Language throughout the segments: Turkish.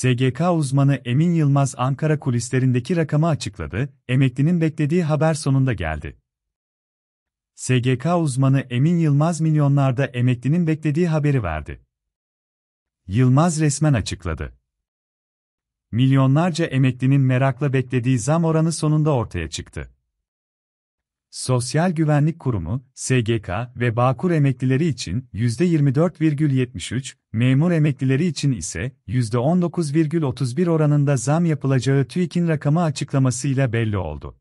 SGK uzmanı Emin Yılmaz Ankara kulislerindeki rakamı açıkladı, emeklinin beklediği haber sonunda geldi. SGK uzmanı Emin Yılmaz milyonlarda emeklinin beklediği haberi verdi. Yılmaz resmen açıkladı. Milyonlarca emeklinin merakla beklediği zam oranı sonunda ortaya çıktı. Sosyal Güvenlik Kurumu, SGK ve Bağkur emeklileri için %24,73, memur emeklileri için ise %19,31 oranında zam yapılacağı TÜİK'in rakamı açıklamasıyla belli oldu.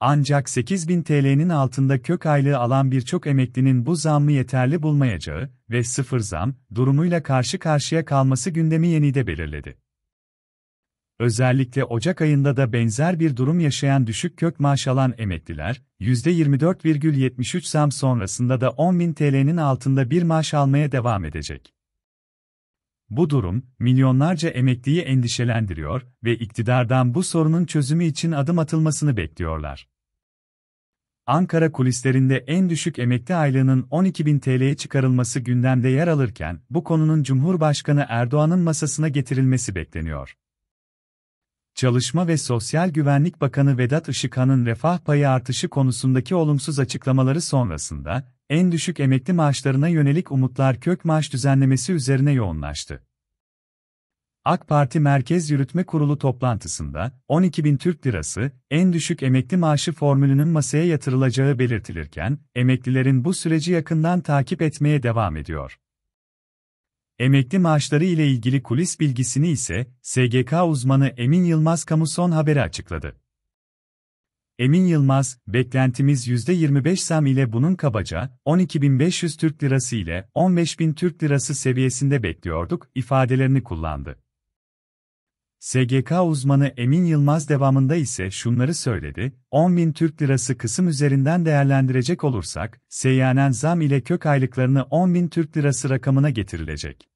Ancak 8000 TL'nin altında kök aylığı alan birçok emeklinin bu zammı yeterli bulmayacağı ve sıfır zam durumuyla karşı karşıya kalması gündemi yenide belirledi. Özellikle Ocak ayında da benzer bir durum yaşayan düşük kök maaş alan emekliler, %24,73 zam sonrasında da 10.000 TL'nin altında bir maaş almaya devam edecek. Bu durum, milyonlarca emekliyi endişelendiriyor ve iktidardan bu sorunun çözümü için adım atılmasını bekliyorlar. Ankara kulislerinde en düşük emekli aylığının 12.000 TL'ye çıkarılması gündemde yer alırken, bu konunun Cumhurbaşkanı Erdoğan'ın masasına getirilmesi bekleniyor. Çalışma ve Sosyal Güvenlik Bakanı Vedat Işıkhan'ın refah payı artışı konusundaki olumsuz açıklamaları sonrasında, en düşük emekli maaşlarına yönelik umutlar kök maaş düzenlemesi üzerine yoğunlaştı. AK Parti Merkez Yürütme Kurulu toplantısında 12 bin Türk Lirası en düşük emekli maaşı formülünün masaya yatırılacağı belirtilirken emeklilerin bu süreci yakından takip etmeye devam ediyor. Emekli maaşları ile ilgili kulis bilgisini ise SGK uzmanı Emin Yılmaz Kamu Son haberi açıkladı. Emin Yılmaz, beklentimiz %25 zam ile bunun kabaca 12.500 Türk Lirası ile 15.000 Türk Lirası seviyesinde bekliyorduk ifadelerini kullandı. SGK uzmanı Emin Yılmaz devamında ise şunları söyledi, 10 bin Türk Lirası kısım üzerinden değerlendirecek olursak, seyyanen zam ile kök aylıklarını 10 bin Türk Lirası rakamına getirilecek.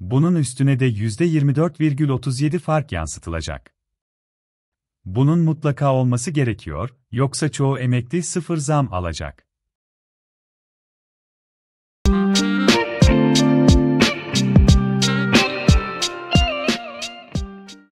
Bunun üstüne de %24,37 fark yansıtılacak. Bunun mutlaka olması gerekiyor, yoksa çoğu emekli sıfır zam alacak.